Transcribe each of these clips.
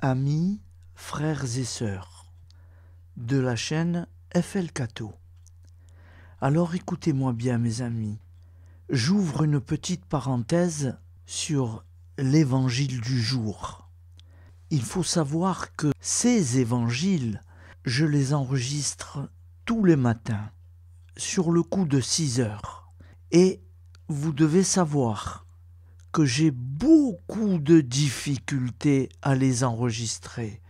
amis, frères et sœurs de la chaîne FL Cato. Alors écoutez-moi bien mes amis, j'ouvre une petite parenthèse sur l'évangile du jour. Il faut savoir que ces évangiles, je les enregistre tous les matins, sur le coup de 6 heures. Et vous devez savoir que j'ai beaucoup de difficultés à les enregistrer.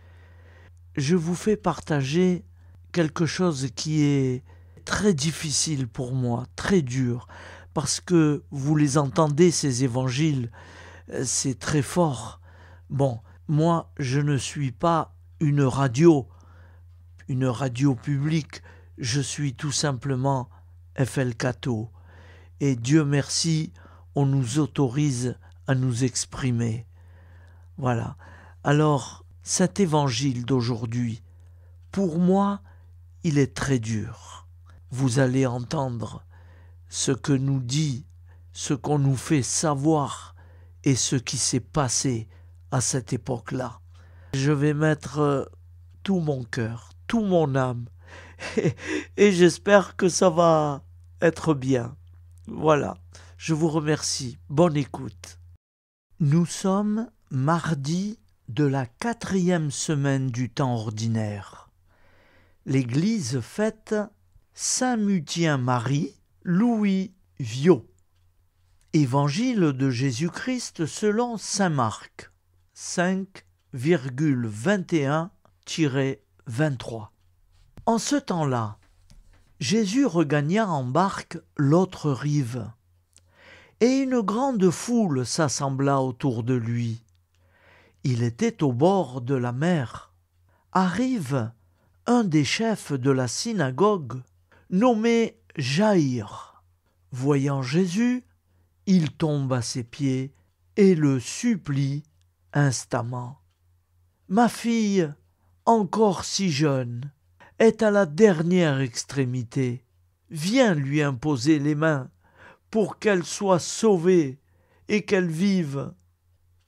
Je vous fais partager quelque chose qui est très difficile pour moi, très dur, parce que vous les entendez, ces évangiles, euh, c'est très fort. Bon, moi, je ne suis pas une radio, une radio publique, je suis tout simplement FL Cato. Et Dieu merci, on nous autorise à nous exprimer. Voilà. Alors, cet évangile d'aujourd'hui, pour moi, il est très dur. Vous allez entendre ce que nous dit, ce qu'on nous fait savoir et ce qui s'est passé à cette époque-là. Je vais mettre euh, tout mon cœur, tout mon âme, et, et j'espère que ça va être bien. Voilà. Je vous remercie. Bonne écoute. Nous sommes mardi de la quatrième semaine du temps ordinaire. L'Église fête Saint Mutien Marie, Louis Viau. Évangile de Jésus-Christ selon Saint Marc 5,21-23. En ce temps-là, Jésus regagna en barque l'autre rive, et une grande foule s'assembla autour de lui. Il était au bord de la mer. Arrive un des chefs de la synagogue, nommé Jaïr. Voyant Jésus, il tombe à ses pieds et le supplie instamment. Ma fille, encore si jeune, est à la dernière extrémité. Viens lui imposer les mains pour qu'elle soit sauvée et qu'elle vive.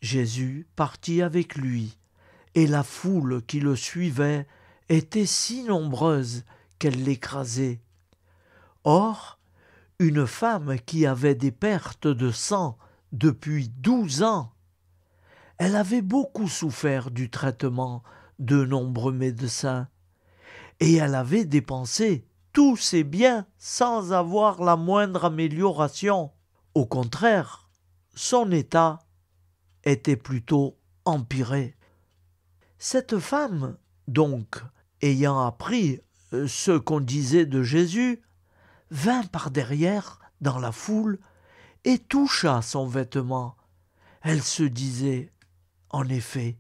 Jésus partit avec lui, et la foule qui le suivait était si nombreuse qu'elle l'écrasait. Or, une femme qui avait des pertes de sang depuis douze ans, elle avait beaucoup souffert du traitement de nombreux médecins, et elle avait dépensé tous biens sans avoir la moindre amélioration. Au contraire, son état était plutôt empiré. Cette femme, donc, ayant appris euh, ce qu'on disait de Jésus, vint par derrière dans la foule et toucha son vêtement. Elle se disait En effet,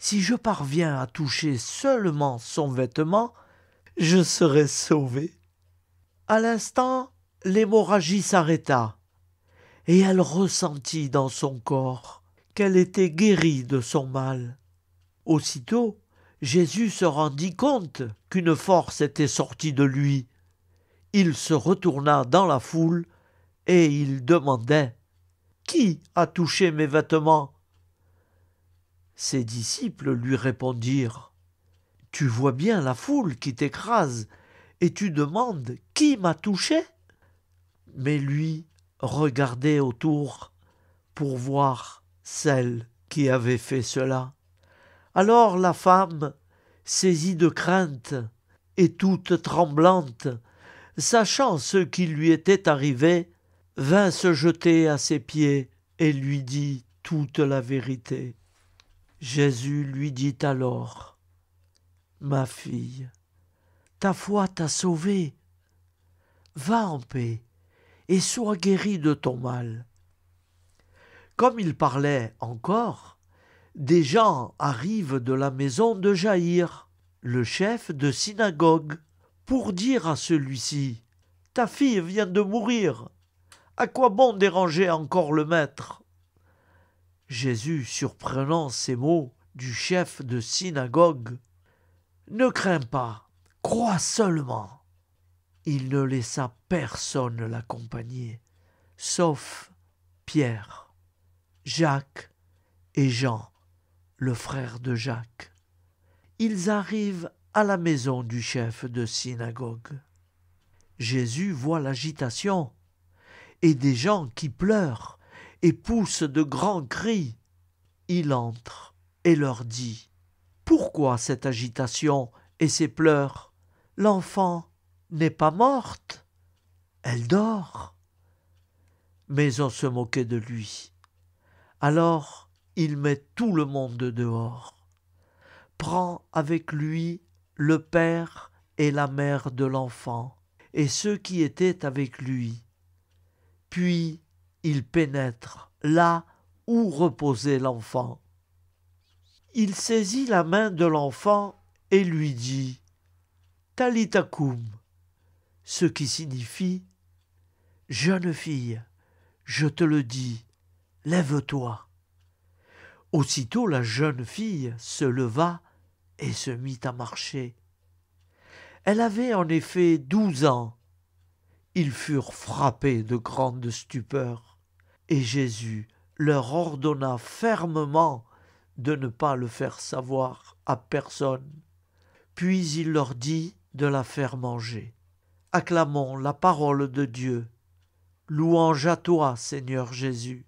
si je parviens à toucher seulement son vêtement, je serai sauvé. À l'instant, l'hémorragie s'arrêta, et elle ressentit dans son corps qu'elle était guérie de son mal. Aussitôt, Jésus se rendit compte qu'une force était sortie de lui. Il se retourna dans la foule et il demandait Qui a touché mes vêtements Ses disciples lui répondirent tu vois bien la foule qui t'écrase, et tu demandes qui m'a touché Mais lui regardait autour pour voir celle qui avait fait cela. Alors la femme, saisie de crainte et toute tremblante, sachant ce qui lui était arrivé, vint se jeter à ses pieds et lui dit toute la vérité. Jésus lui dit alors ma fille, ta foi t'a sauvée. Va en paix et sois guérie de ton mal. Comme il parlait encore, des gens arrivent de la maison de Jaïr, le chef de synagogue, pour dire à celui-ci Ta fille vient de mourir. À quoi bon déranger encore le maître Jésus, surprenant ces mots du chef de synagogue, ne crains pas, crois seulement. Il ne laissa personne l'accompagner, sauf Pierre, Jacques et Jean, le frère de Jacques. Ils arrivent à la maison du chef de synagogue. Jésus voit l'agitation et des gens qui pleurent et poussent de grands cris. Il entre et leur dit pourquoi cette agitation et ces pleurs L'enfant n'est pas morte, elle dort. Mais on se moquait de lui. Alors il met tout le monde dehors, prend avec lui le père et la mère de l'enfant, et ceux qui étaient avec lui. Puis il pénètre là où reposait l'enfant il saisit la main de l'enfant et lui dit Talitakum, ce qui signifie Jeune fille, je te le dis, lève-toi. Aussitôt la jeune fille se leva et se mit à marcher. Elle avait en effet douze ans. Ils furent frappés de grande stupeur, et Jésus leur ordonna fermement de ne pas le faire savoir à personne. Puis il leur dit de la faire manger. Acclamons la parole de Dieu. Louange à toi, Seigneur Jésus.